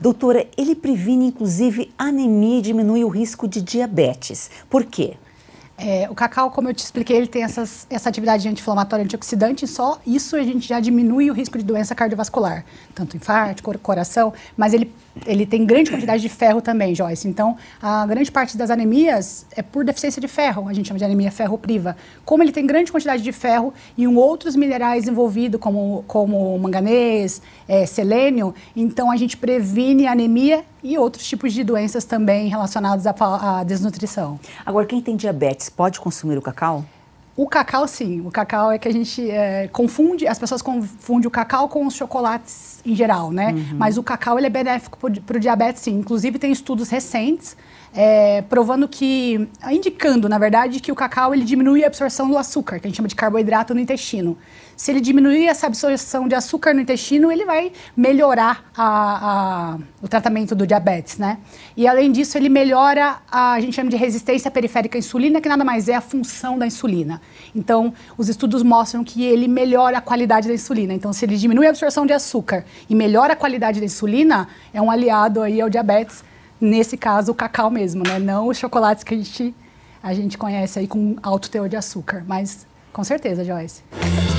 Doutora, ele previne inclusive anemia e diminui o risco de diabetes. Por quê? É, o cacau, como eu te expliquei, ele tem essas, essa atividade anti-inflamatória antioxidante, só isso a gente já diminui o risco de doença cardiovascular, tanto infarto, coração, mas ele, ele tem grande quantidade de ferro também, Joyce. Então, a grande parte das anemias é por deficiência de ferro, a gente chama de anemia ferropriva. Como ele tem grande quantidade de ferro e um, outros minerais envolvidos, como, como manganês, é, selênio, então a gente previne anemia e outros tipos de doenças também relacionadas à, à desnutrição. Agora, quem tem diabetes pode consumir o cacau? O cacau, sim. O cacau é que a gente é, confunde, as pessoas confundem o cacau com os chocolates em geral, né? Uhum. Mas o cacau ele é benéfico para o diabetes, sim. Inclusive, tem estudos recentes é, provando que, indicando, na verdade, que o cacau ele diminui a absorção do açúcar, que a gente chama de carboidrato no intestino. Se ele diminuir essa absorção de açúcar no intestino, ele vai melhorar a, a, o tratamento do diabetes, né? E além disso, ele melhora a, a gente chama de resistência periférica à insulina, que nada mais é a função da insulina. Então, os estudos mostram que ele melhora a qualidade da insulina. Então, se ele diminui a absorção de açúcar e melhora a qualidade da insulina, é um aliado aí ao diabetes. Nesse caso, o cacau mesmo, né? Não os chocolates que a gente, a gente conhece aí com alto teor de açúcar. Mas, com certeza, Joyce.